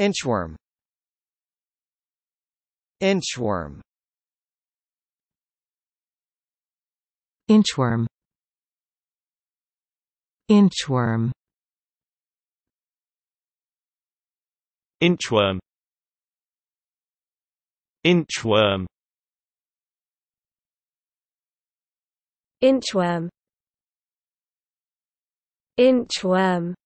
Inchworm Inchworm Inchworm Inchworm Inchworm Inchworm Inchworm Inchworm